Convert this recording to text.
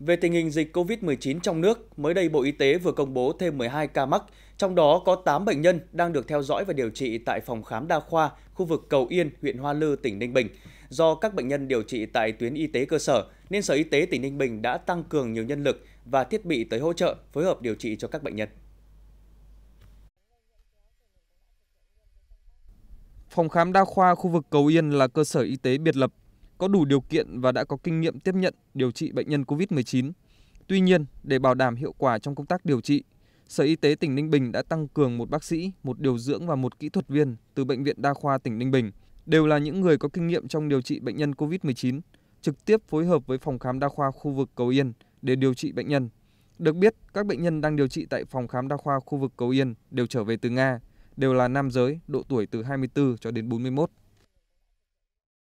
Về tình hình dịch COVID-19 trong nước, mới đây Bộ Y tế vừa công bố thêm 12 ca mắc, trong đó có 8 bệnh nhân đang được theo dõi và điều trị tại phòng khám đa khoa khu vực Cầu Yên, huyện Hoa Lư, tỉnh Ninh Bình. Do các bệnh nhân điều trị tại tuyến y tế cơ sở, nên Sở Y tế tỉnh Ninh Bình đã tăng cường nhiều nhân lực và thiết bị tới hỗ trợ phối hợp điều trị cho các bệnh nhân. Phòng khám đa khoa khu vực Cầu Yên là cơ sở y tế biệt lập có đủ điều kiện và đã có kinh nghiệm tiếp nhận điều trị bệnh nhân covid 19 tuy nhiên để bảo đảm hiệu quả trong công tác điều trị sở y tế tỉnh ninh bình đã tăng cường một bác sĩ một điều dưỡng và một kỹ thuật viên từ bệnh viện đa khoa tỉnh ninh bình đều là những người có kinh nghiệm trong điều trị bệnh nhân covid 19 trực tiếp phối hợp với phòng khám đa khoa khu vực cầu yên để điều trị bệnh nhân được biết, các bệnh nhân đang điều trị tại phòng khám đa khoa khu vực Cầu Yên đều trở về từ Nga, đều là nam giới, độ tuổi từ 24 cho đến 41.